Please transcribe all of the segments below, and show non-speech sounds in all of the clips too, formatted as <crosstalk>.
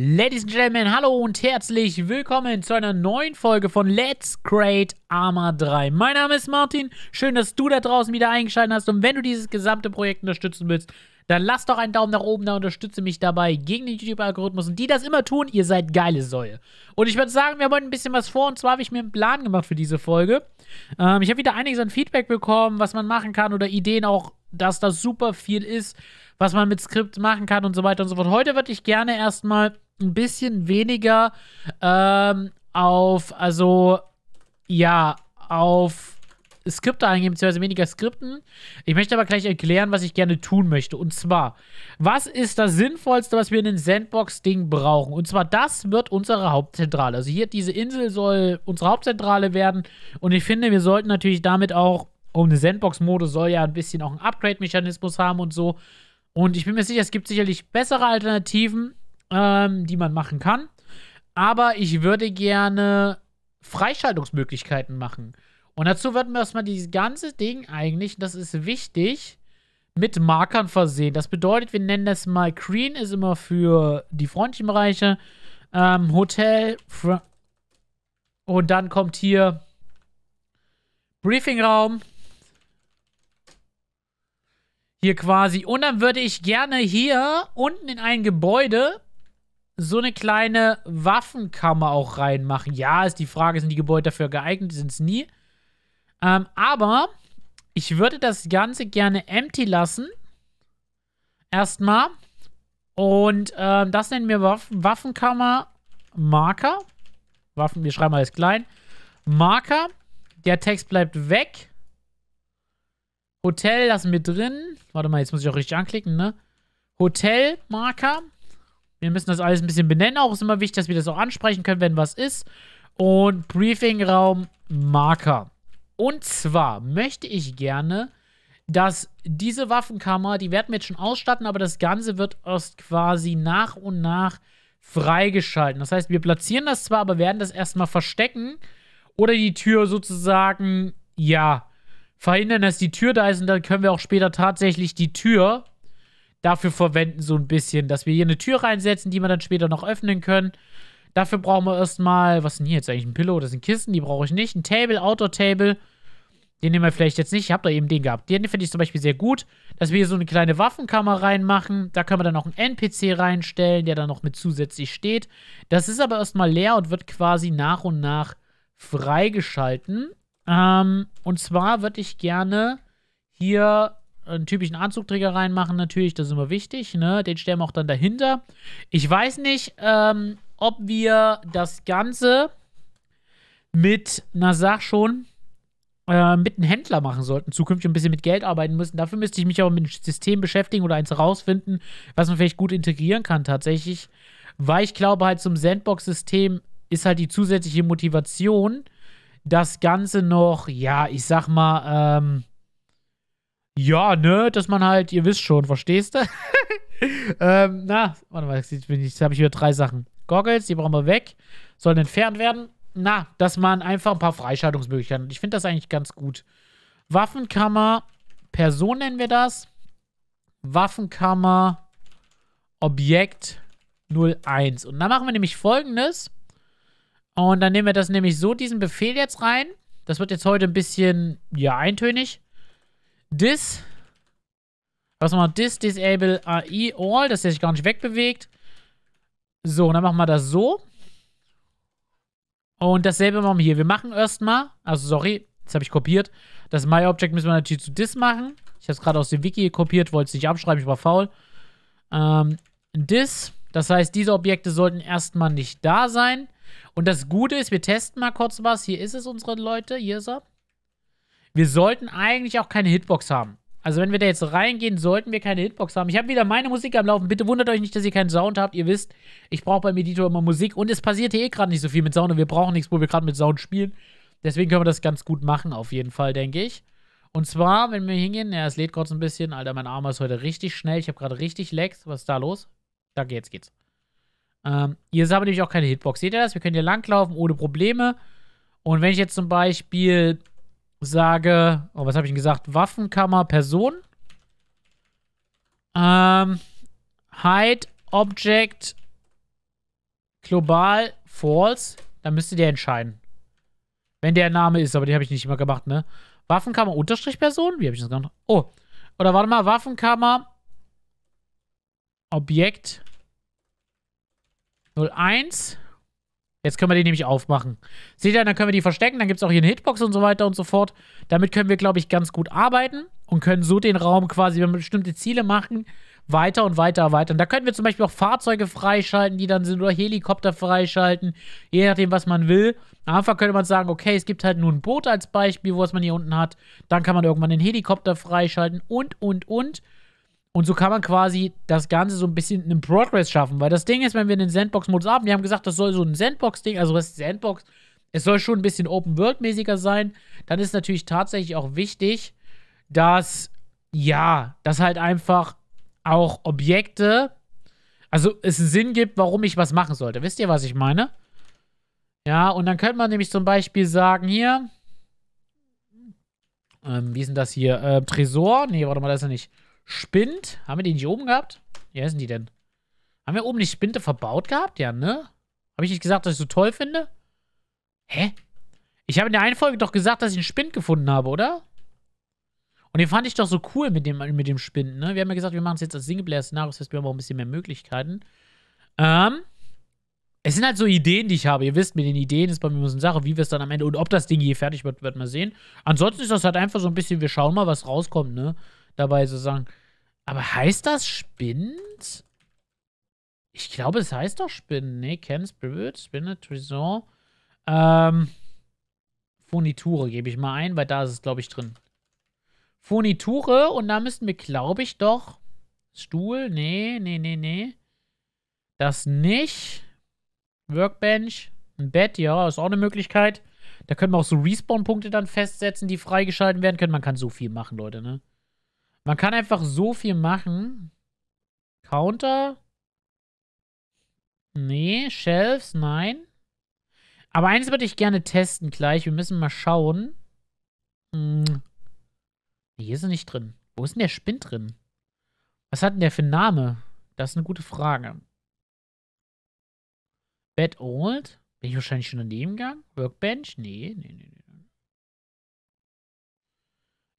Ladies and Gentlemen, hallo und herzlich willkommen zu einer neuen Folge von Let's Create Arma 3. Mein Name ist Martin, schön, dass du da draußen wieder eingeschaltet hast und wenn du dieses gesamte Projekt unterstützen willst, dann lass doch einen Daumen nach oben da, unterstütze mich dabei gegen den YouTube-Algorithmus. Und die das immer tun, ihr seid geile Säue. Und ich würde sagen, wir haben heute ein bisschen was vor. Und zwar habe ich mir einen Plan gemacht für diese Folge. Ähm, ich habe wieder einiges an Feedback bekommen, was man machen kann oder Ideen auch, dass das super viel ist, was man mit Skript machen kann und so weiter und so fort. Heute würde ich gerne erstmal ein bisschen weniger ähm, auf, also ja, auf Skripte eingeben, beziehungsweise weniger Skripten. Ich möchte aber gleich erklären, was ich gerne tun möchte. Und zwar, was ist das Sinnvollste, was wir in den Sandbox-Ding brauchen? Und zwar, das wird unsere Hauptzentrale. Also hier, diese Insel soll unsere Hauptzentrale werden. Und ich finde, wir sollten natürlich damit auch, um oh, eine Sandbox-Mode soll ja ein bisschen auch einen Upgrade-Mechanismus haben und so. Und ich bin mir sicher, es gibt sicherlich bessere Alternativen, ähm, die man machen kann. Aber ich würde gerne Freischaltungsmöglichkeiten machen. Und dazu würden wir erstmal dieses ganze Ding eigentlich, das ist wichtig, mit Markern versehen. Das bedeutet, wir nennen das mal Green, ist immer für die freundlichen Bereiche. Ähm, Hotel. Und dann kommt hier Briefingraum. Hier quasi. Und dann würde ich gerne hier unten in ein Gebäude so eine kleine Waffenkammer auch reinmachen. Ja, ist die Frage, sind die Gebäude dafür geeignet? Sind es nie. Ähm, aber ich würde das Ganze gerne empty lassen. Erstmal. Und ähm, das nennen wir Waff Waffenkammer Marker. Waffen, wir schreiben alles klein. Marker. Der Text bleibt weg. Hotel lassen wir drin. Warte mal, jetzt muss ich auch richtig anklicken, ne? Hotel Marker. Wir müssen das alles ein bisschen benennen. Auch ist immer wichtig, dass wir das auch ansprechen können, wenn was ist. Und Briefingraum Marker. Und zwar möchte ich gerne, dass diese Waffenkammer, die werden wir jetzt schon ausstatten, aber das Ganze wird erst quasi nach und nach freigeschalten. Das heißt, wir platzieren das zwar, aber werden das erstmal verstecken oder die Tür sozusagen, ja, verhindern, dass die Tür da ist und dann können wir auch später tatsächlich die Tür dafür verwenden, so ein bisschen, dass wir hier eine Tür reinsetzen, die wir dann später noch öffnen können. Dafür brauchen wir erstmal, was ist denn hier jetzt eigentlich? Ein Pillow, oder sind Kissen, die brauche ich nicht. Ein Table, Outdoor Table. Den nehmen wir vielleicht jetzt nicht. Ich habe da eben den gehabt. Den finde ich zum Beispiel sehr gut, dass wir hier so eine kleine Waffenkammer reinmachen. Da können wir dann noch einen NPC reinstellen, der dann noch mit zusätzlich steht. Das ist aber erstmal leer und wird quasi nach und nach freigeschalten. Ähm, und zwar würde ich gerne hier einen typischen Anzugträger reinmachen, natürlich, das ist immer wichtig, ne? Den stellen wir auch dann dahinter. Ich weiß nicht, ähm, ob wir das Ganze mit, na sag schon, äh, mit einem Händler machen sollten, zukünftig ein bisschen mit Geld arbeiten müssen. Dafür müsste ich mich aber mit einem System beschäftigen oder eins rausfinden, was man vielleicht gut integrieren kann tatsächlich. Weil ich glaube, halt zum Sandbox-System ist halt die zusätzliche Motivation, das Ganze noch, ja, ich sag mal, ähm, ja, ne, dass man halt, ihr wisst schon, verstehst du? <laughs> ähm, na, warte mal, jetzt, jetzt habe ich wieder drei Sachen. Goggles, die brauchen wir weg, sollen entfernt werden. Na, dass man einfach ein paar Freischaltungsmöglichkeiten hat. Ich finde das eigentlich ganz gut. Waffenkammer, Person nennen wir das. Waffenkammer, Objekt 01. Und dann machen wir nämlich folgendes. Und dann nehmen wir das nämlich so, diesen Befehl jetzt rein. Das wird jetzt heute ein bisschen, ja, eintönig. Dis. Was machen wir? Dis, Disable, AI, All, dass der sich gar nicht wegbewegt. So, und dann machen wir das so. Und dasselbe machen wir hier. Wir machen erstmal, also sorry, das habe ich kopiert. Das MyObject müssen wir natürlich zu Dis machen. Ich habe es gerade aus dem Wiki kopiert, wollte es nicht abschreiben, ich war faul. Ähm, Dis, das heißt, diese Objekte sollten erstmal nicht da sein. Und das Gute ist, wir testen mal kurz was. Hier ist es, unsere Leute. Hier ist er wir sollten eigentlich auch keine Hitbox haben. Also wenn wir da jetzt reingehen, sollten wir keine Hitbox haben. Ich habe wieder meine Musik am Laufen. Bitte wundert euch nicht, dass ihr keinen Sound habt. Ihr wisst, ich brauche beim Editor immer Musik. Und es passiert hier eh gerade nicht so viel mit Sound. Und wir brauchen nichts, wo wir gerade mit Sound spielen. Deswegen können wir das ganz gut machen, auf jeden Fall, denke ich. Und zwar, wenn wir hingehen, ja, es lädt kurz ein bisschen. Alter, mein Arm ist heute richtig schnell. Ich habe gerade richtig Lags. Was ist da los? Da geht's, geht's. Ähm, hier ist aber nämlich auch keine Hitbox. Seht ihr das? Wir können hier langlaufen ohne Probleme. Und wenn ich jetzt zum Beispiel sage, oh, was habe ich denn gesagt? Waffenkammer, Person. Ähm, hide, Object, global, false. Dann müsstet ihr entscheiden. Wenn der Name ist, aber die habe ich nicht immer gemacht, ne? Waffenkammer, Unterstrich, Person? Wie habe ich das gemacht? Oh. Oder warte mal, Waffenkammer, Objekt, 01, Jetzt können wir die nämlich aufmachen. Seht ihr, dann können wir die verstecken. Dann gibt es auch hier eine Hitbox und so weiter und so fort. Damit können wir, glaube ich, ganz gut arbeiten und können so den Raum quasi, wenn wir bestimmte Ziele machen, weiter und weiter erweitern. Da können wir zum Beispiel auch Fahrzeuge freischalten, die dann sind, oder Helikopter freischalten, je nachdem, was man will. Am Anfang könnte man sagen, okay, es gibt halt nur ein Boot als Beispiel, was man hier unten hat. Dann kann man irgendwann den Helikopter freischalten und, und, und. Und so kann man quasi das Ganze so ein bisschen in Progress schaffen. Weil das Ding ist, wenn wir den Sandbox-Modus haben, wir haben gesagt, das soll so ein Sandbox-Ding, also was Sandbox, es soll schon ein bisschen Open-World-mäßiger sein, dann ist natürlich tatsächlich auch wichtig, dass, ja, dass halt einfach auch Objekte, also es einen Sinn gibt, warum ich was machen sollte. Wisst ihr, was ich meine? Ja, und dann könnte man nämlich zum Beispiel sagen, hier, ähm, wie ist denn das hier? Äh, Tresor? Nee, warte mal, das ist ja nicht. Spind. Haben wir den nicht oben gehabt? Wie heißen die denn? Haben wir oben die Spinte verbaut gehabt? Ja, ne? Habe ich nicht gesagt, dass ich so toll finde? Hä? Ich habe in der einen Folge doch gesagt, dass ich einen Spind gefunden habe, oder? Und den fand ich doch so cool mit dem, mit dem Spind, ne? Wir haben ja gesagt, wir machen es jetzt als Singleplayer-Szenario, das heißt, wir haben auch ein bisschen mehr Möglichkeiten. Ähm. Es sind halt so Ideen, die ich habe. Ihr wisst, mit den Ideen ist bei mir so eine Sache, wie wir es dann am Ende und ob das Ding hier fertig wird, wird man sehen. Ansonsten ist das halt einfach so ein bisschen, wir schauen mal, was rauskommt, ne? dabei so sagen. Aber heißt das Spind? Ich glaube, es heißt doch Spind. Ne, Ken Spirit, Spinne, Tresor. Ähm, Furniture gebe ich mal ein, weil da ist es, glaube ich, drin. Furniture und da müssten wir, glaube ich, doch Stuhl, nee, nee, nee, nee. Das nicht. Workbench, ein Bett, ja, ist auch eine Möglichkeit. Da können wir auch so Respawn-Punkte dann festsetzen, die freigeschalten werden können. Man kann so viel machen, Leute, ne? Man kann einfach so viel machen. Counter? Nee. Shelves? Nein. Aber eins würde ich gerne testen gleich. Wir müssen mal schauen. Hm. Hier ist er nicht drin. Wo ist denn der Spind drin? Was hat denn der für einen Name? Das ist eine gute Frage. Bad Old? Bin ich wahrscheinlich schon daneben gegangen? Workbench? Nee, nee, nee, nee.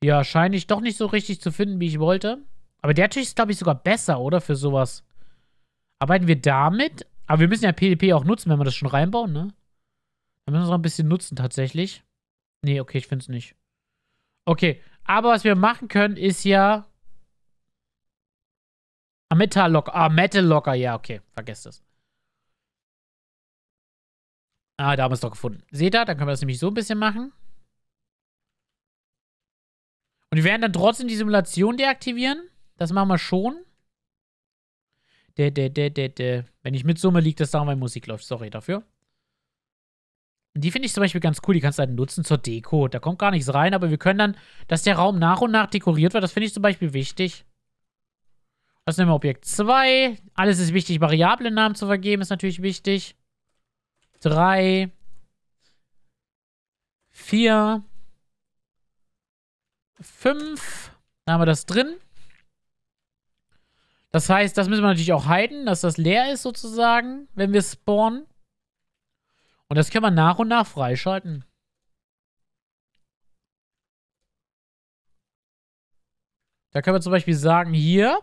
Ja, scheine ich doch nicht so richtig zu finden, wie ich wollte. Aber der Tisch ist, glaube ich, sogar besser, oder? Für sowas. Arbeiten wir damit? Aber wir müssen ja PDP auch nutzen, wenn wir das schon reinbauen, ne? Wir müssen es noch ein bisschen nutzen, tatsächlich. Nee, okay, ich finde es nicht. Okay, aber was wir machen können, ist ja... Ah, Metal Locker. Ah, Metal Locker. Ja, okay. Vergesst das. Ah, da haben wir es doch gefunden. Seht ihr? Dann können wir das nämlich so ein bisschen machen. Und wir werden dann trotzdem die Simulation deaktivieren. Das machen wir schon. De, de, de, de, de. Wenn ich mitsumme, liegt das daran, weil Musik läuft. Sorry dafür. Und die finde ich zum Beispiel ganz cool. Die kannst du halt nutzen zur Deko. Da kommt gar nichts rein, aber wir können dann, dass der Raum nach und nach dekoriert wird. Das finde ich zum Beispiel wichtig. Das nehmen wir Objekt 2. Alles ist wichtig. Variablen Namen zu vergeben ist natürlich wichtig. 3. 4. 5. Dann haben wir das drin. Das heißt, das müssen wir natürlich auch halten, dass das leer ist sozusagen, wenn wir spawnen. Und das können wir nach und nach freischalten. Da können wir zum Beispiel sagen, hier,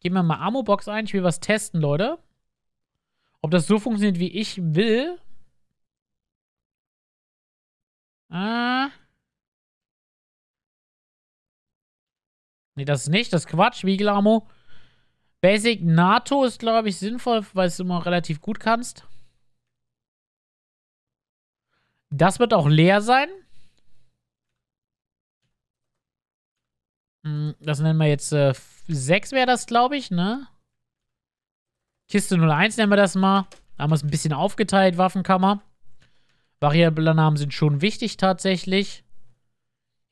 geben wir mal Ammo-Box ein. Ich will was testen, Leute. Ob das so funktioniert, wie ich will. Ah. Nee, das ist nicht. Das ist Quatsch. Wiegelamo. Basic NATO ist, glaube ich, sinnvoll, weil es immer relativ gut kannst. Das wird auch leer sein. Hm, das nennen wir jetzt äh, 6 wäre das, glaube ich, ne? Kiste 01 nennen wir das mal. Da haben wir es ein bisschen aufgeteilt, Waffenkammer. Variabler Namen sind schon wichtig tatsächlich.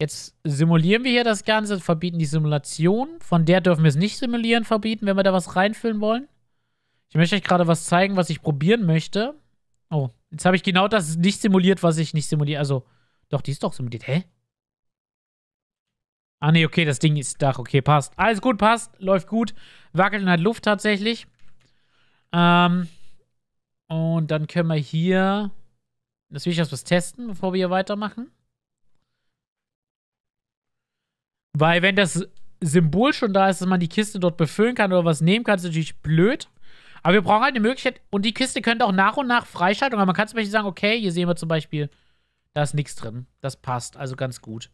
Jetzt simulieren wir hier das Ganze, verbieten die Simulation. Von der dürfen wir es nicht simulieren, verbieten, wenn wir da was reinfüllen wollen. Ich möchte euch gerade was zeigen, was ich probieren möchte. Oh, jetzt habe ich genau das nicht simuliert, was ich nicht simuliere. Also, doch, die ist doch simuliert. Hä? Ah, nee, okay, das Ding ist Dach. Okay, passt. Alles gut, passt. Läuft gut. Wackelt in der Luft tatsächlich. Ähm, und dann können wir hier... Das will ich erst was testen, bevor wir hier weitermachen. Weil wenn das Symbol schon da ist, dass man die Kiste dort befüllen kann oder was nehmen kann, ist natürlich blöd. Aber wir brauchen halt eine Möglichkeit. Und die Kiste könnte auch nach und nach freischalten. Aber man kann zum Beispiel sagen, okay, hier sehen wir zum Beispiel, da ist nichts drin. Das passt, also ganz gut.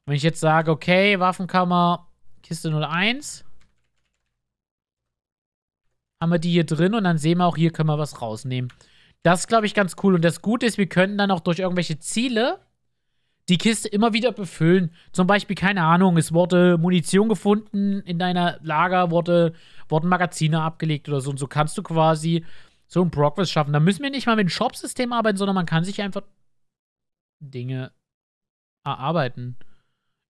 Und wenn ich jetzt sage, okay, Waffenkammer, Kiste 01, haben wir die hier drin und dann sehen wir auch, hier können wir was rausnehmen. Das ist, glaube ich, ganz cool. Und das Gute ist, wir können dann auch durch irgendwelche Ziele die Kiste immer wieder befüllen. Zum Beispiel, keine Ahnung, es wurde Munition gefunden in deiner Lager, wurde, wurden Magazine abgelegt oder so. Und so kannst du quasi so ein Progress schaffen. Da müssen wir nicht mal mit dem Shop-System arbeiten, sondern man kann sich einfach Dinge erarbeiten.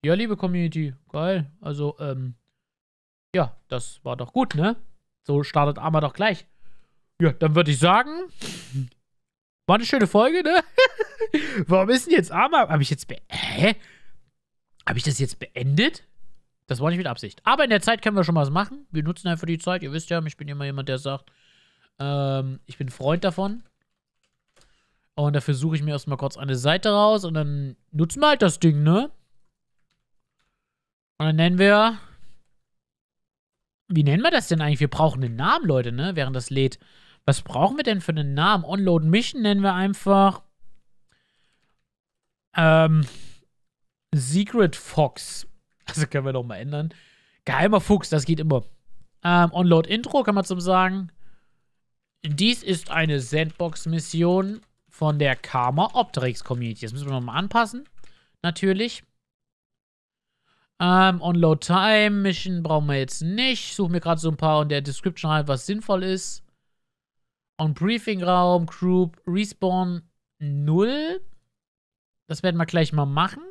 Ja, liebe Community, geil. Also, ähm, ja, das war doch gut, ne? So startet Arma doch gleich. Ja, dann würde ich sagen, war eine schöne Folge, ne? <laughs> Warum ist denn jetzt Arma? Habe ich jetzt. Be Hä? Habe ich das jetzt beendet? Das war nicht mit Absicht. Aber in der Zeit können wir schon was machen. Wir nutzen einfach halt die Zeit. Ihr wisst ja, ich bin immer jemand, der sagt, ähm, ich bin Freund davon. Und dafür suche ich mir erstmal kurz eine Seite raus und dann nutzen wir halt das Ding, ne? Und dann nennen wir. Wie nennen wir das denn eigentlich? Wir brauchen einen Namen, Leute, ne? Während das lädt. Was brauchen wir denn für einen Namen? Onload Mission nennen wir einfach. Ähm, Secret Fox. <laughs> Also können wir doch mal ändern. Geheimer Fuchs, das geht immer. Ähm, Onload Intro kann man zum sagen. Dies ist eine Sandbox-Mission von der Karma Optrix Community. Das müssen wir nochmal anpassen. Natürlich. Ähm, Onload Time Mission brauchen wir jetzt nicht. Suchen wir gerade so ein paar in der Description rein, was sinnvoll ist. Und Briefingraum, Group, Respawn 0. Das werden wir gleich mal machen.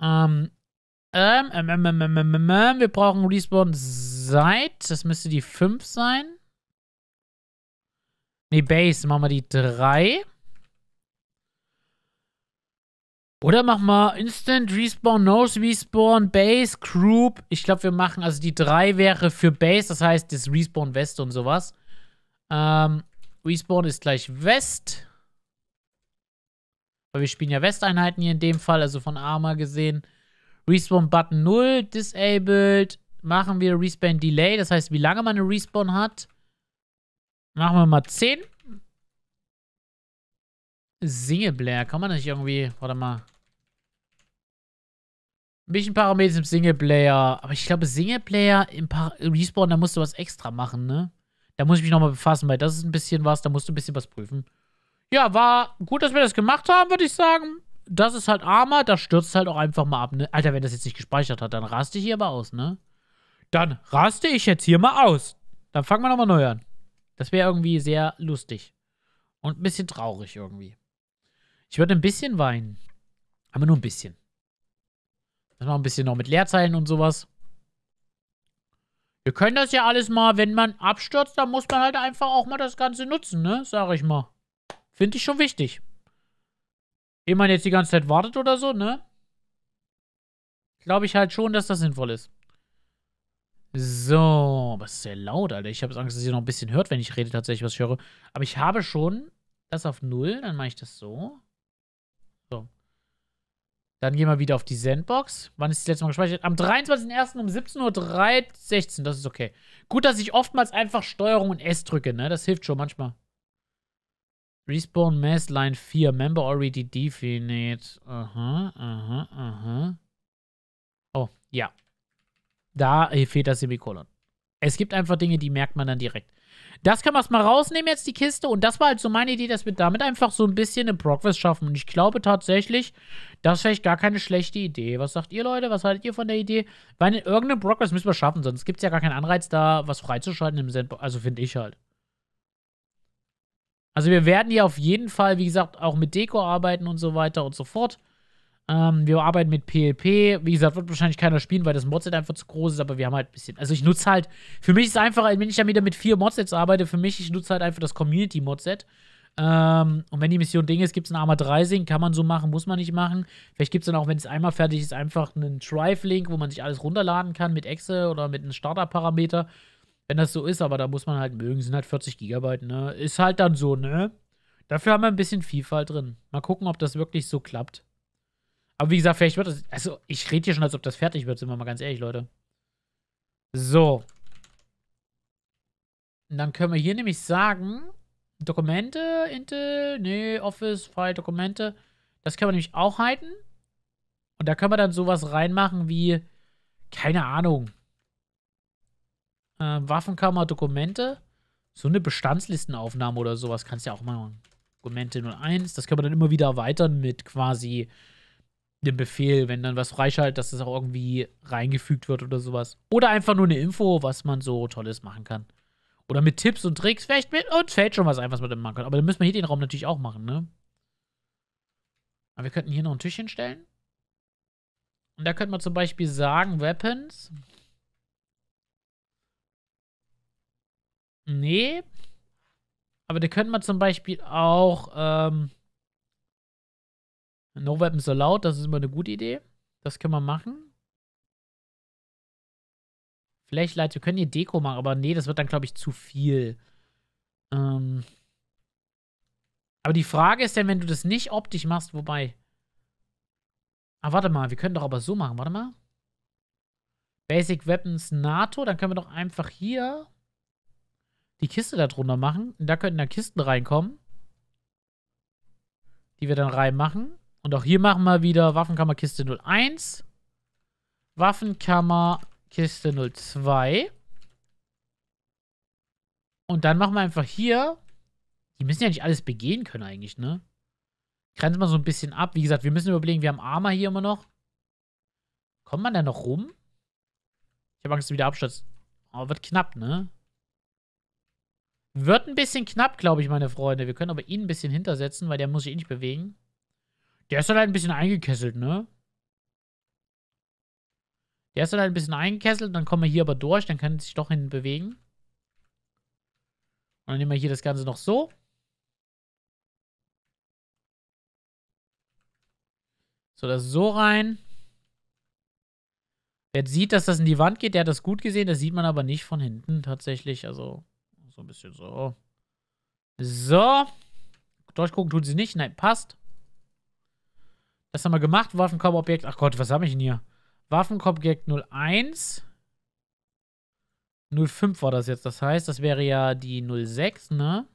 Ähm, ähm, ähm, ähm, ähm, ähm, ähm, ähm, wir brauchen Respawn Seit. Das müsste die 5 sein. Ne, Base machen wir die 3. Oder mach mal Instant, Respawn, Nose Respawn, Base, Group. Ich glaube, wir machen, also die 3 wäre für Base, das heißt das Respawn West und sowas. Ähm, Respawn ist gleich West. Weil wir spielen ja Westeinheiten hier in dem Fall, also von Arma gesehen. Respawn Button 0, Disabled. Machen wir Respawn Delay, das heißt, wie lange man eine Respawn hat. Machen wir mal 10. Singleblare, kann man das nicht irgendwie, warte mal, ein bisschen Parameter im Singleplayer. Aber ich glaube, Singleplayer im, Par Respawn, da musst du was extra machen, ne? Da muss ich mich nochmal befassen, weil das ist ein bisschen was, da musst du ein bisschen was prüfen. Ja, war gut, dass wir das gemacht haben, würde ich sagen. Das ist halt Arma, da stürzt halt auch einfach mal ab, ne? Alter, wenn das jetzt nicht gespeichert hat, dann raste ich hier aber aus, ne? Dann raste ich jetzt hier mal aus. Dann fangen wir nochmal neu an. Das wäre irgendwie sehr lustig. Und ein bisschen traurig irgendwie. Ich würde ein bisschen weinen. Aber nur ein bisschen. Dann noch ein bisschen noch mit Leerzeilen und sowas. Wir können das ja alles mal, wenn man abstürzt, dann muss man halt einfach auch mal das Ganze nutzen, ne? Sag ich mal. Finde ich schon wichtig. Ehe man jetzt die ganze Zeit wartet oder so, ne? Glaube ich halt schon, dass das sinnvoll ist. So, was ist sehr laut, Alter. Ich habe Angst, dass ihr noch ein bisschen hört, wenn ich rede tatsächlich, was ich höre. Aber ich habe schon das auf Null, dann mache ich das so. Dann gehen wir wieder auf die Sandbox. Wann ist das letzte Mal gespeichert? Am 23.01. um 17.16 Uhr. Das ist okay. Gut, dass ich oftmals einfach Steuerung und S drücke, ne? Das hilft schon manchmal. Respawn Mass Line 4. Member already definite. Aha, aha, aha. Oh, ja. Da fehlt das Semikolon. Es gibt einfach Dinge, die merkt man dann direkt. Das kann man mal rausnehmen jetzt, die Kiste. Und das war halt so meine Idee, dass wir damit einfach so ein bisschen eine Progress schaffen. Und ich glaube tatsächlich, das ist vielleicht gar keine schlechte Idee. Was sagt ihr, Leute? Was haltet ihr von der Idee? Weil in irgendeinem Progress müssen wir schaffen, sonst gibt es ja gar keinen Anreiz, da was freizuschalten im Sandbox. Also finde ich halt. Also wir werden hier auf jeden Fall, wie gesagt, auch mit Deko arbeiten und so weiter und so fort. Ähm, wir arbeiten mit PLP. Wie gesagt, wird wahrscheinlich keiner spielen, weil das Modset halt einfach zu groß ist, aber wir haben halt ein bisschen. Also ich nutze halt. Für mich ist es einfacher, wenn ich dann wieder mit vier Modsets arbeite, für mich, ich nutze halt einfach das Community-Modset. Ähm, und wenn die Mission Ding ist, gibt es ein Arma 3-Sync, kann man so machen, muss man nicht machen. Vielleicht gibt es dann auch, wenn es einmal fertig ist, einfach einen Drive-Link, wo man sich alles runterladen kann mit Excel oder mit einem Startup-Parameter. Wenn das so ist, aber da muss man halt mögen, sind halt 40 Gigabyte, ne? Ist halt dann so, ne? Dafür haben wir ein bisschen Vielfalt drin. Mal gucken, ob das wirklich so klappt. Aber wie gesagt, vielleicht wird das. Also, ich rede hier schon, als ob das fertig wird, sind wir mal ganz ehrlich, Leute. So. Und dann können wir hier nämlich sagen: Dokumente, Intel, nee, Office, File, Dokumente. Das können wir nämlich auch halten. Und da können wir dann sowas reinmachen wie, keine Ahnung, äh, Waffenkammer, Dokumente. So eine Bestandslistenaufnahme oder sowas kannst du ja auch machen. Dokumente 01, das können wir dann immer wieder erweitern mit quasi den Befehl, wenn dann was freischaltet, dass das auch irgendwie reingefügt wird oder sowas. Oder einfach nur eine Info, was man so Tolles machen kann. Oder mit Tipps und Tricks, vielleicht mit und fällt schon was ein, was man dann machen kann. Aber dann müssen wir hier den Raum natürlich auch machen, ne? Aber wir könnten hier noch ein Tischchen stellen. Und da könnte man zum Beispiel sagen, Weapons. Nee. Aber da könnte man zum Beispiel auch, ähm, No Weapons Allowed, das ist immer eine gute Idee. Das können wir machen. Vielleicht, Leute, wir können hier Deko machen, aber nee, das wird dann, glaube ich, zu viel. Ähm. Aber die Frage ist denn, wenn du das nicht optisch machst, wobei. Ah, warte mal, wir können doch aber so machen, warte mal. Basic Weapons NATO, dann können wir doch einfach hier die Kiste da drunter machen. Und da könnten dann Kisten reinkommen. Die wir dann reinmachen. Und auch hier machen wir wieder Waffenkammerkiste 01. Waffenkammerkiste 02. Und dann machen wir einfach hier. Die müssen ja nicht alles begehen können eigentlich, ne? Grenzen wir so ein bisschen ab. Wie gesagt, wir müssen überlegen, wir haben Arma hier immer noch. Kommt man da noch rum? Ich habe Angst, wieder abstürzt. Aber oh, wird knapp, ne? Wird ein bisschen knapp, glaube ich, meine Freunde. Wir können aber ihn ein bisschen hintersetzen, weil der muss sich eh nicht bewegen. Der ist halt ein bisschen eingekesselt, ne? Der ist halt ein bisschen eingekesselt, dann kommen wir hier aber durch, dann kann er sich doch hin bewegen. Und dann nehmen wir hier das Ganze noch so. So, das so rein. Wer sieht, dass das in die Wand geht, der hat das gut gesehen. Das sieht man aber nicht von hinten tatsächlich. Also, so ein bisschen so. So. Durchgucken tun sie nicht. Nein, passt. Das haben wir gemacht. Waffenkorbobjekt. Ach Gott, was habe ich denn hier? Waffenkorbobjekt 01. 05 war das jetzt. Das heißt, das wäre ja die 06, ne?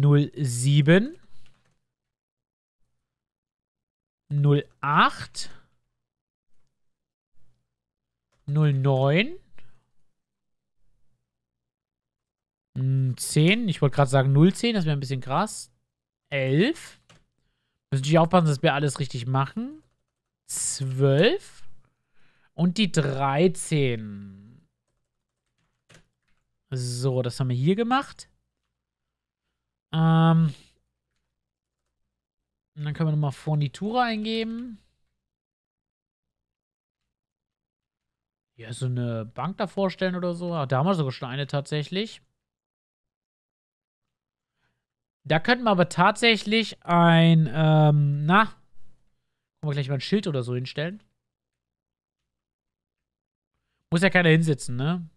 07. 08. 09. 10. Ich wollte gerade sagen 010, das wäre ein bisschen krass. 11. Müssen natürlich aufpassen, dass wir alles richtig machen. 12 und die 13. So, das haben wir hier gemacht. Ähm und dann können wir nochmal Fornitura eingeben. Ja, so eine Bank da vorstellen oder so. Da haben wir sogar schon eine tatsächlich. Da könnten wir aber tatsächlich ein, ähm, na, können wir gleich mal ein Schild oder so hinstellen. Muss ja keiner hinsitzen, ne?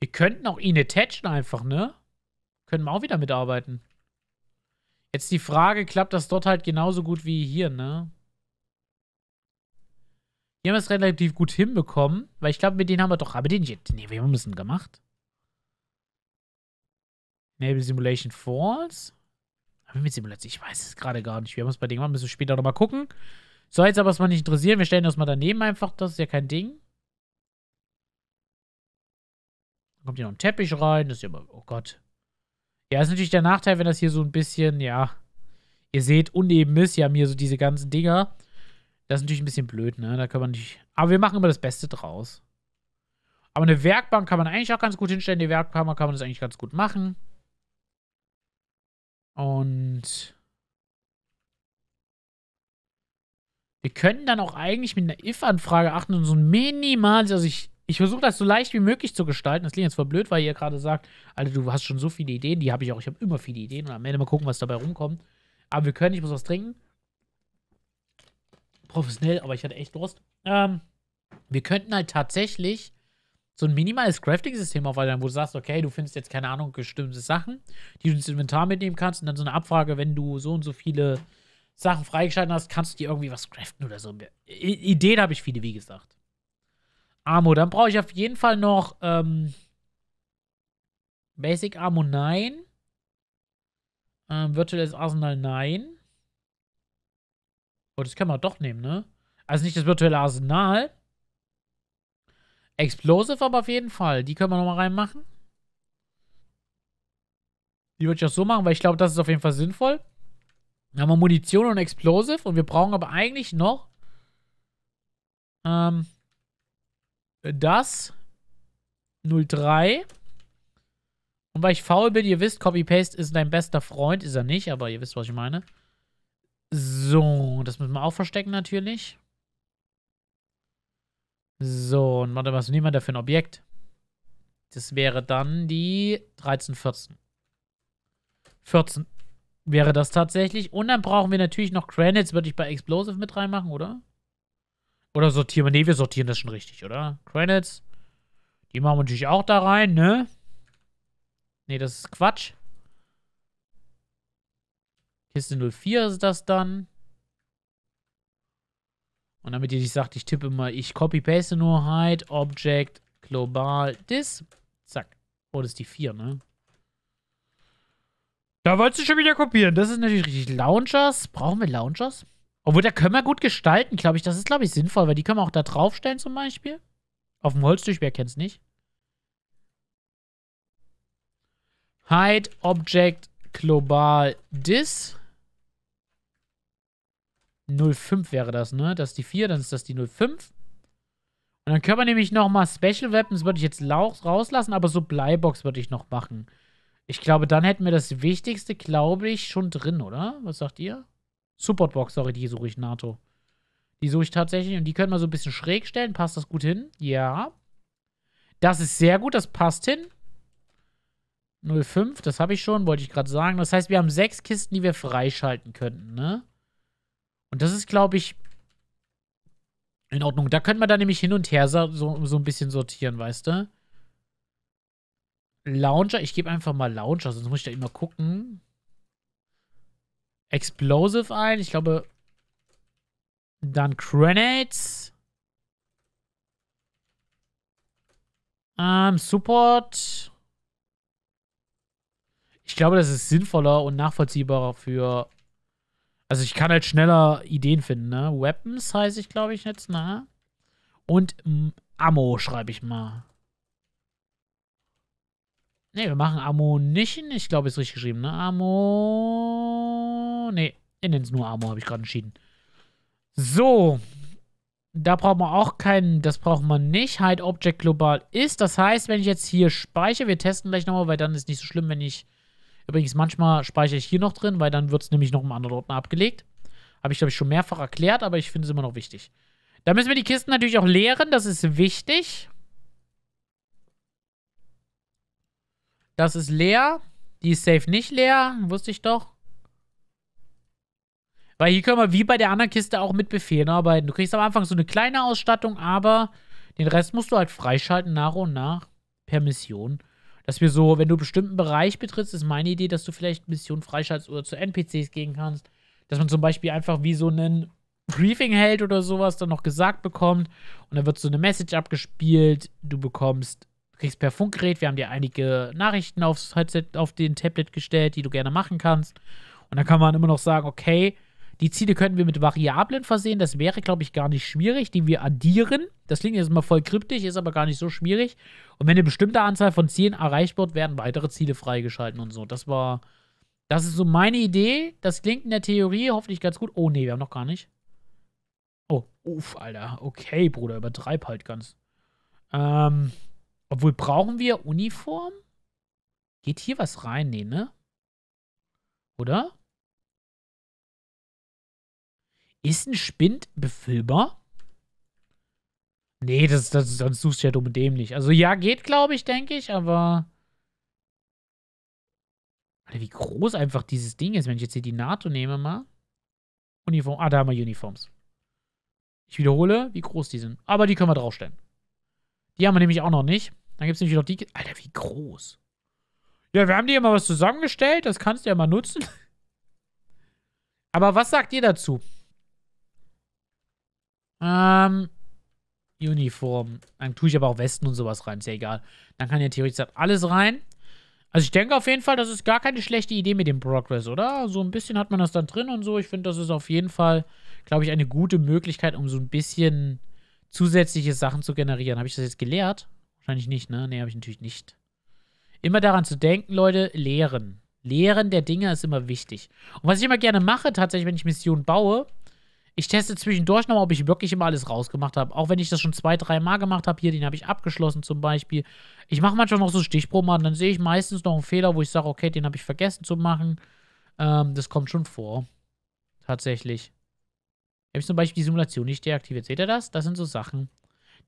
Wir könnten auch ihn attachen einfach, ne? Können wir auch wieder mitarbeiten. Jetzt die Frage, klappt das dort halt genauso gut wie hier, ne? Hier haben wir es relativ gut hinbekommen, weil ich glaube, mit denen haben wir doch, aber den, nee, wir haben es denn gemacht? Naval Simulation Falls. Haben wir mit Simulation? Ich weiß es gerade gar nicht. Wir haben uns bei Ding gemacht. Müssen wir später nochmal gucken. Soll jetzt aber erstmal nicht interessieren. Wir stellen das mal daneben einfach. Das ist ja kein Ding. Dann kommt hier noch ein Teppich rein. Das ist ja aber. Oh Gott. Ja, ist natürlich der Nachteil, wenn das hier so ein bisschen, ja. Ihr seht, uneben ist. Wir haben hier so diese ganzen Dinger. Das ist natürlich ein bisschen blöd, ne? Da kann man nicht. Aber wir machen immer das Beste draus. Aber eine Werkbank kann man eigentlich auch ganz gut hinstellen. Die Werkbank kann man das eigentlich ganz gut machen. Und wir können dann auch eigentlich mit einer If-Anfrage achten und so ein minimal, also ich, ich versuche das so leicht wie möglich zu gestalten. Das klingt jetzt voll blöd, weil ihr gerade sagt, Alter, du hast schon so viele Ideen, die habe ich auch, ich habe immer viele Ideen und am Ende mal gucken, was dabei rumkommt. Aber wir können, ich muss was trinken. Professionell, aber ich hatte echt Durst. Ähm, wir könnten halt tatsächlich so ein minimales Crafting-System aufweitern, wo du sagst, okay, du findest jetzt, keine Ahnung, bestimmte Sachen, die du ins Inventar mitnehmen kannst und dann so eine Abfrage, wenn du so und so viele Sachen freigeschalten hast, kannst du dir irgendwie was craften oder so. I Ideen habe ich viele, wie gesagt. Armo, dann brauche ich auf jeden Fall noch ähm, Basic Armo, nein. Ähm, virtuelles Arsenal, nein. Oh, das können wir doch nehmen, ne? Also nicht das virtuelle Arsenal, Explosive aber auf jeden Fall. Die können wir nochmal reinmachen. Die würde ich auch so machen, weil ich glaube, das ist auf jeden Fall sinnvoll. Dann haben wir Munition und Explosive und wir brauchen aber eigentlich noch ähm, das 03. Und weil ich faul bin, ihr wisst, Copy-Paste ist dein bester Freund. Ist er nicht, aber ihr wisst, was ich meine. So, das müssen wir auch verstecken natürlich. So, und warte, was nehmen wir da für ein Objekt? Das wäre dann die 13, 14. 14 wäre das tatsächlich. Und dann brauchen wir natürlich noch Granits. Würde ich bei Explosive mit reinmachen, oder? Oder sortieren wir? Ne, wir sortieren das schon richtig, oder? Granits. Die machen wir natürlich auch da rein, ne? Ne, das ist Quatsch. Kiste 04 ist das dann. Und damit ihr nicht sagt, ich tippe mal, ich copy-paste nur hide object global this. Zack. Oh, das ist die 4, ne? Da wolltest du schon wieder kopieren. Das ist natürlich richtig. Launchers. Brauchen wir Launchers? Obwohl, da können wir gut gestalten, glaube ich. Das ist, glaube ich, sinnvoll, weil die können wir auch da draufstellen zum Beispiel. Auf dem Holztisch, wer kennt es nicht? Hide Object Global Dis. 05 wäre das, ne? Das ist die 4, dann ist das die 05. Und dann können wir nämlich nochmal Special Weapons, würde ich jetzt rauslassen, aber so Bleibox würde ich noch machen. Ich glaube, dann hätten wir das Wichtigste, glaube ich, schon drin, oder? Was sagt ihr? Supportbox, sorry, die suche ich NATO. Die suche ich tatsächlich und die können wir so ein bisschen schräg stellen. Passt das gut hin? Ja. Das ist sehr gut, das passt hin. 05, das habe ich schon, wollte ich gerade sagen. Das heißt, wir haben sechs Kisten, die wir freischalten könnten, ne? Und das ist, glaube ich, in Ordnung. Da könnte man dann nämlich hin und her so, so ein bisschen sortieren, weißt du? Launcher, ich gebe einfach mal Launcher, sonst muss ich da immer gucken. Explosive ein, ich glaube. Dann Grenades. Ähm, Support. Ich glaube, das ist sinnvoller und nachvollziehbarer für also ich kann halt schneller Ideen finden, ne? Weapons heiße ich, glaube ich, jetzt, ne? Und m, Ammo schreibe ich mal. Ne, wir machen Ammo nicht hin. Ich glaube, ist richtig geschrieben, ne? Ammo. Ne, ich nenne es nur Ammo, habe ich gerade entschieden. So. Da braucht man auch keinen, das braucht man nicht. Hide Object global ist. Das heißt, wenn ich jetzt hier speichere, wir testen gleich nochmal, weil dann ist nicht so schlimm, wenn ich Übrigens, manchmal speichere ich hier noch drin, weil dann wird es nämlich noch im anderen Ordner abgelegt. Habe ich, glaube ich, schon mehrfach erklärt, aber ich finde es immer noch wichtig. Da müssen wir die Kisten natürlich auch leeren, das ist wichtig. Das ist leer. Die ist safe nicht leer, wusste ich doch. Weil hier können wir wie bei der anderen Kiste auch mit Befehlen arbeiten. Du kriegst am Anfang so eine kleine Ausstattung, aber den Rest musst du halt freischalten nach und nach per Mission. Dass wir so, wenn du einen bestimmten Bereich betrittst, ist meine Idee, dass du vielleicht Missionen freischaltest oder zu NPCs gehen kannst. Dass man zum Beispiel einfach wie so einen Briefing hält oder sowas, dann noch gesagt bekommt. Und dann wird so eine Message abgespielt. Du bekommst, kriegst per Funkgerät, wir haben dir einige Nachrichten aufs Headset, auf den Tablet gestellt, die du gerne machen kannst. Und dann kann man immer noch sagen, okay, die Ziele könnten wir mit Variablen versehen. Das wäre, glaube ich, gar nicht schwierig, die wir addieren. Das klingt jetzt mal voll kryptisch, ist aber gar nicht so schwierig. Und wenn eine bestimmte Anzahl von Zielen erreicht wird, werden weitere Ziele freigeschalten und so. Das war. Das ist so meine Idee. Das klingt in der Theorie hoffentlich ganz gut. Oh, nee, wir haben noch gar nicht. Oh, uff, Alter. Okay, Bruder, übertreib halt ganz. Ähm, obwohl, brauchen wir Uniform? Geht hier was rein? Nee, ne? Oder? Ist ein Spind befüllbar? Nee, das, das, sonst suchst du ja dumm und dämlich. Also ja, geht, glaube ich, denke ich, aber... Alter, wie groß einfach dieses Ding ist, wenn ich jetzt hier die NATO nehme mal. Uniform. Ah, da haben wir Uniforms. Ich wiederhole, wie groß die sind. Aber die können wir draufstellen. Die haben wir nämlich auch noch nicht. Dann gibt es nämlich noch die... Alter, wie groß. Ja, wir haben dir mal was zusammengestellt. Das kannst du ja mal nutzen. <laughs> Aber was sagt ihr dazu? Ähm, Uniform. Dann tue ich aber auch Westen und sowas rein. Ist ja egal. Dann kann ja theoretisch alles rein. Also ich denke auf jeden Fall, das ist gar keine schlechte Idee mit dem Progress, oder? So ein bisschen hat man das dann drin und so. Ich finde, das ist auf jeden Fall, glaube ich, eine gute Möglichkeit, um so ein bisschen zusätzliche Sachen zu generieren. Habe ich das jetzt gelehrt? Wahrscheinlich nicht, ne? Ne, habe ich natürlich nicht. Immer daran zu denken, Leute, lehren. Lehren der Dinge ist immer wichtig. Und was ich immer gerne mache, tatsächlich, wenn ich Missionen baue, ich teste zwischendurch nochmal, ob ich wirklich immer alles rausgemacht habe. Auch wenn ich das schon zwei, drei Mal gemacht habe. Hier, den habe ich abgeschlossen zum Beispiel. Ich mache manchmal noch so Stichproben, dann sehe ich meistens noch einen Fehler, wo ich sage, okay, den habe ich vergessen zu machen. Ähm, das kommt schon vor. Tatsächlich. Habe ich zum Beispiel die Simulation nicht deaktiviert. Seht ihr das? Das sind so Sachen.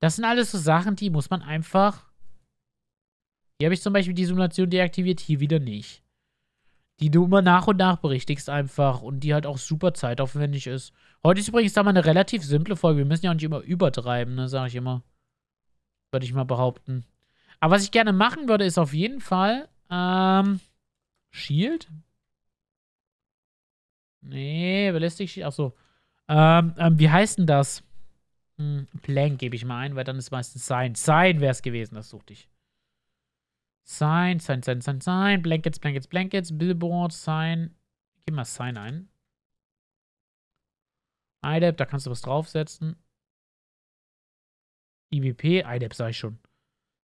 Das sind alles so Sachen, die muss man einfach... Hier habe ich zum Beispiel die Simulation deaktiviert, hier wieder nicht die du immer nach und nach berichtigst einfach und die halt auch super zeitaufwendig ist. Heute ist übrigens da mal eine relativ simple Folge. Wir müssen ja auch nicht immer übertreiben, ne, sag ich immer. Würde ich mal behaupten. Aber was ich gerne machen würde, ist auf jeden Fall, ähm, Shield? Nee, Ballistic Shield, achso. Ähm, ähm, wie heißt denn das? Hm, Plank gebe ich mal ein, weil dann ist meistens Sein. Sein wäre es gewesen, das suchte ich. Sign, sign, sign, sign, sign. Blankets, blankets, blankets. Billboard, sign. Gib mal sign ein. IDEP, da kannst du was draufsetzen. IBP, IDAP e sei schon.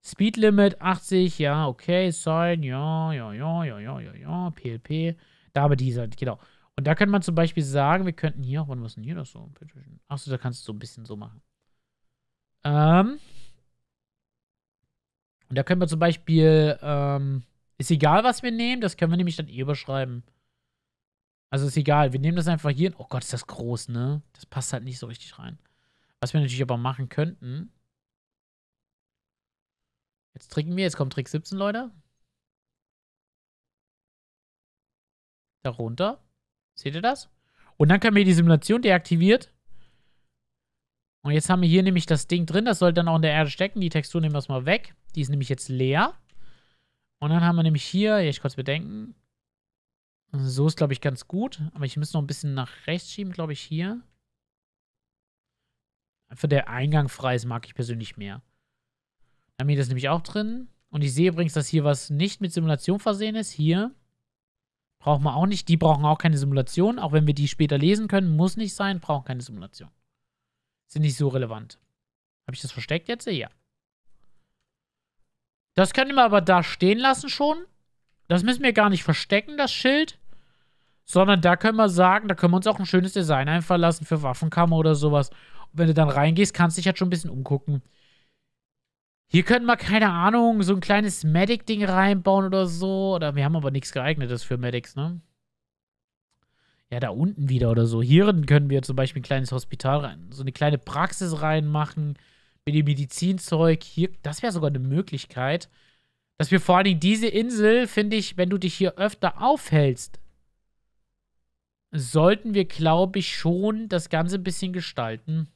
Speed Limit 80, ja, okay, sign, ja, ja, ja, ja, ja, ja, ja, PLP. Da aber dieser, genau. Und da könnte man zum Beispiel sagen, wir könnten hier, wann was denn hier das so? Achso, da kannst du so ein bisschen so machen. Ähm. Und da können wir zum Beispiel, ähm, ist egal, was wir nehmen, das können wir nämlich dann eh überschreiben. Also ist egal, wir nehmen das einfach hier. Oh Gott, ist das groß, ne? Das passt halt nicht so richtig rein. Was wir natürlich aber machen könnten. Jetzt trinken wir, jetzt kommt Trick 17, Leute. Darunter. Seht ihr das? Und dann können wir die Simulation deaktiviert. Und jetzt haben wir hier nämlich das Ding drin. Das sollte dann auch in der Erde stecken. Die Textur nehmen wir erstmal weg. Die ist nämlich jetzt leer. Und dann haben wir nämlich hier, ja, ich kurz bedenken. So ist, glaube ich, ganz gut. Aber ich muss noch ein bisschen nach rechts schieben, glaube ich, hier. Für der Eingang frei ist, mag ich persönlich mehr. Dann haben wir das nämlich auch drin. Und ich sehe übrigens, dass hier was nicht mit Simulation versehen ist. Hier brauchen wir auch nicht. Die brauchen auch keine Simulation. Auch wenn wir die später lesen können, muss nicht sein, brauchen keine Simulation. Sind nicht so relevant. Habe ich das versteckt jetzt? Ja. Das können wir aber da stehen lassen schon. Das müssen wir gar nicht verstecken, das Schild. Sondern da können wir sagen, da können wir uns auch ein schönes Design einfallen lassen für Waffenkammer oder sowas. Und wenn du dann reingehst, kannst du dich halt schon ein bisschen umgucken. Hier können wir, keine Ahnung, so ein kleines Medic-Ding reinbauen oder so. Oder wir haben aber nichts geeignetes für Medics, ne? Ja, da unten wieder oder so. Hier können wir zum Beispiel ein kleines Hospital rein, so eine kleine Praxis reinmachen mit dem Medizinzeug. Hier, das wäre sogar eine Möglichkeit, dass wir vor allen Dingen diese Insel, finde ich, wenn du dich hier öfter aufhältst, sollten wir, glaube ich, schon das Ganze ein bisschen gestalten.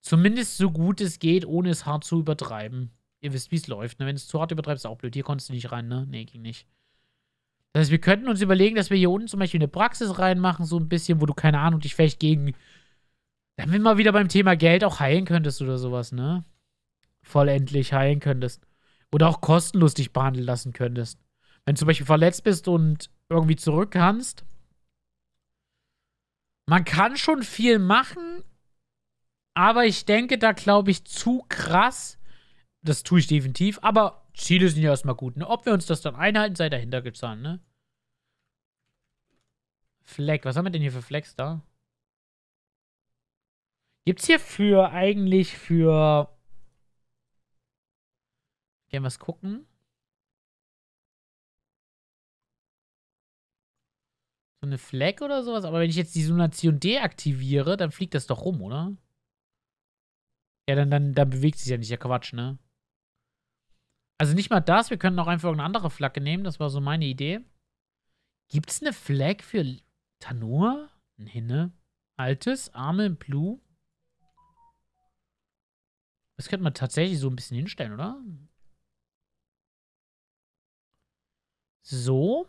Zumindest so gut es geht, ohne es hart zu übertreiben. Ihr wisst, wie es läuft. Ne? Wenn es zu hart übertreibst, ist auch blöd. Hier konntest du nicht rein, ne? Nee, ging nicht. Das heißt, wir könnten uns überlegen, dass wir hier unten zum Beispiel eine Praxis reinmachen, so ein bisschen, wo du, keine Ahnung, dich vielleicht gegen dann, wenn mal wieder beim Thema Geld auch heilen könntest oder sowas, ne? Vollendlich heilen könntest. Oder auch kostenlos dich behandeln lassen könntest. Wenn du zum Beispiel verletzt bist und irgendwie zurück kannst. Man kann schon viel machen, aber ich denke, da glaube ich zu krass. Das tue ich definitiv, aber Ziele sind ja erstmal gut. Ne? Ob wir uns das dann einhalten, sei dahinter gezahnt, ne? Fleck, was haben wir denn hier für Flecks da? Gibt es hierfür eigentlich für... Gehen wir es gucken. So eine Flag oder sowas. Aber wenn ich jetzt die Sonation deaktiviere, dann fliegt das doch rum, oder? Ja, dann, dann, dann bewegt sich ja nicht. Ja, Quatsch, ne? Also nicht mal das. Wir könnten auch einfach eine andere Flagge nehmen. Das war so meine Idee. Gibt es eine Flag für Tanur? Ein Hinne? Altes, Arme in Blue. Das könnte man tatsächlich so ein bisschen hinstellen, oder? So.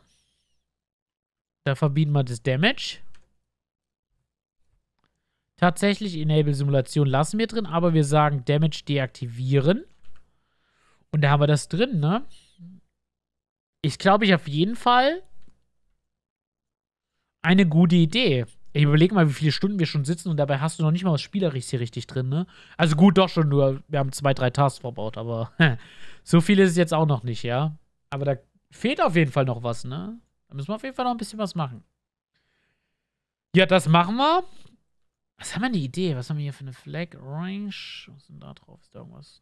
Da verbieten wir das Damage. Tatsächlich Enable-Simulation lassen wir drin, aber wir sagen Damage deaktivieren. Und da haben wir das drin, ne? Ich glaube, ich auf jeden Fall eine gute Idee. Ich überlege mal, wie viele Stunden wir schon sitzen und dabei hast du noch nicht mal was Spielerisches hier richtig drin, ne? Also gut, doch schon nur, wir haben zwei, drei Tasks verbaut, aber <laughs> so viel ist es jetzt auch noch nicht, ja? Aber da fehlt auf jeden Fall noch was, ne? Da müssen wir auf jeden Fall noch ein bisschen was machen. Ja, das machen wir. Was haben wir eine Idee? Was haben wir hier für eine Flag Range? Was ist denn da drauf? Ist da irgendwas?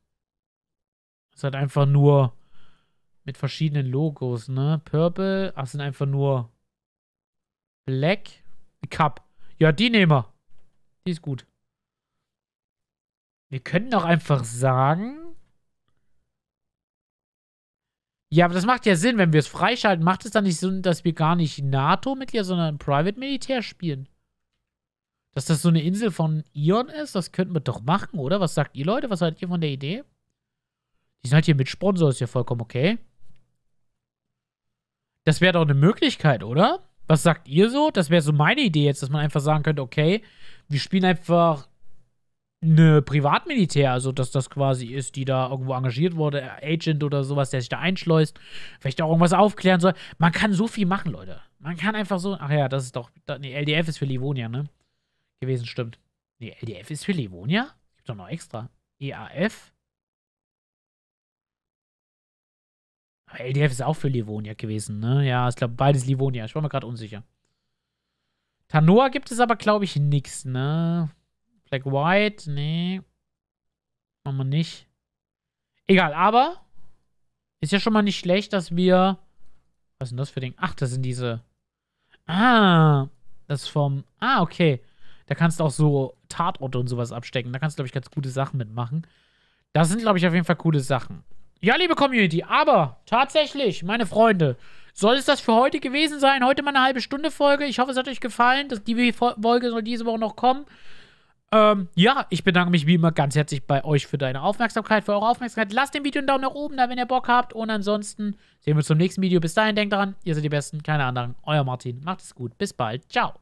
Das ist halt einfach nur mit verschiedenen Logos, ne? Purple, ach, sind einfach nur Black. Die Cup. Ja, die nehmen wir. Die ist gut. Wir können doch einfach sagen... Ja, aber das macht ja Sinn, wenn wir es freischalten, macht es dann nicht Sinn, dass wir gar nicht NATO-Mitglieder, sondern Private-Militär spielen? Dass das so eine Insel von Ion ist, das könnten wir doch machen, oder? Was sagt ihr, Leute? Was haltet ihr von der Idee? Die sind halt hier mit Sponsor, ist ja vollkommen okay. Das wäre doch eine Möglichkeit, oder? Was sagt ihr so? Das wäre so meine Idee jetzt, dass man einfach sagen könnte, okay, wir spielen einfach eine Privatmilitär, also dass das quasi ist, die da irgendwo engagiert wurde, Agent oder sowas, der sich da einschleust, vielleicht auch irgendwas aufklären soll. Man kann so viel machen, Leute. Man kann einfach so, ach ja, das ist doch, nee, LDF ist für Livonia, ne? Gewesen, stimmt. Nee, LDF ist für Livonia? Gibt doch noch extra. EAF? Aber LDF ist auch für Livonia gewesen, ne? Ja, ich glaube, beides Livonia. Ich war mir gerade unsicher. Tanoa gibt es aber, glaube ich, nichts, ne? Black White, nee. Machen wir nicht. Egal, aber ist ja schon mal nicht schlecht, dass wir. Was ist denn das für Ding? Ach, das sind diese. Ah, das vom. Ah, okay. Da kannst du auch so Tatorte und sowas abstecken. Da kannst du, glaube ich, ganz gute Sachen mitmachen. Das sind, glaube ich, auf jeden Fall coole Sachen. Ja, liebe Community, aber tatsächlich, meine Freunde, soll es das für heute gewesen sein. Heute mal eine halbe Stunde Folge. Ich hoffe, es hat euch gefallen. Das, die Folge soll diese Woche noch kommen. Ähm, ja, ich bedanke mich wie immer ganz herzlich bei euch für deine Aufmerksamkeit, für eure Aufmerksamkeit. Lasst dem Video einen Daumen nach oben da, wenn ihr Bock habt. Und ansonsten sehen wir uns zum nächsten Video. Bis dahin, denkt daran, ihr seid die Besten, keine anderen. Euer Martin. Macht es gut. Bis bald. Ciao.